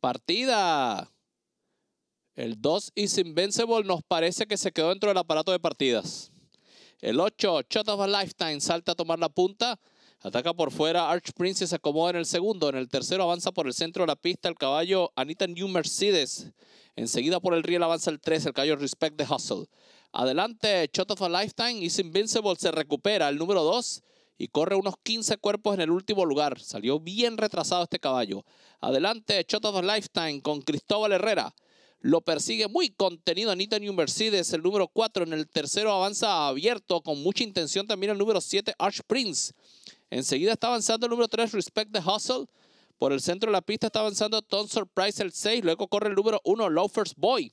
Partida. El 2 is invincible nos parece que se quedó dentro del aparato de partidas. El 8, Shot of a Lifetime, salta a tomar la punta. Ataca por fuera, Arch Prince se acomoda en el segundo. En el tercero avanza por el centro de la pista el caballo Anita New Mercedes. Enseguida por el riel avanza el 3, el caballo Respect the Hustle. Adelante, Shot of a Lifetime, Is Invincible se recupera. El número 2, y corre unos 15 cuerpos en el último lugar. Salió bien retrasado este caballo. Adelante, Shot of Lifetime con Cristóbal Herrera. Lo persigue muy contenido Anita New Mercedes, el número 4. En el tercero avanza abierto, con mucha intención también el número 7, Arch Prince. Enseguida está avanzando el número 3, Respect the Hustle. Por el centro de la pista está avanzando Tom Surprise el 6. Luego corre el número 1, Loafers Boy.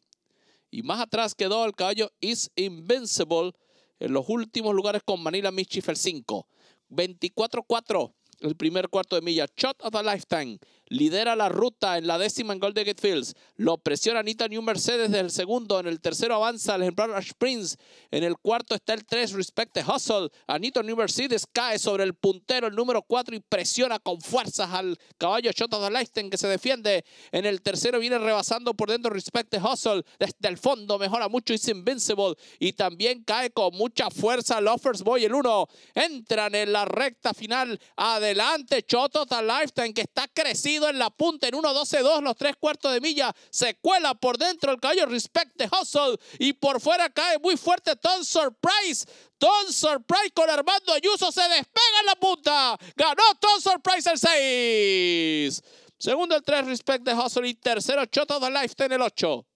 Y más atrás quedó el caballo Is Invincible en los últimos lugares con Manila Mischief el 5. 24-4 el primer cuarto de milla. Shot of the lifetime. Lidera la ruta en la décima en Golden Gate Fields. Lo presiona Anita New Mercedes desde el segundo. En el tercero avanza el ejemplar Springs Prince. En el cuarto está el 3, Respect the Hustle. Anita New Mercedes cae sobre el puntero, el número 4, y presiona con fuerzas al caballo Shot of the Lifetime que se defiende. En el tercero viene rebasando por dentro Respect the Hustle. Desde el fondo mejora mucho es Invincible. Y también cae con mucha fuerza Lovers Boy, el 1. Entran en la recta final. a adelante, choto the Lifetime, que está crecido en la punta en 1-12-2, los tres cuartos de milla. Se cuela por dentro el caballo Respect the Hustle. Y por fuera cae muy fuerte Tom Surprise. Tom Surprise con Armando Ayuso se despega en la punta. Ganó Tom Surprise el 6. Segundo el 3, Respect the Hustle. Y tercero, choto the Lifetime el 8.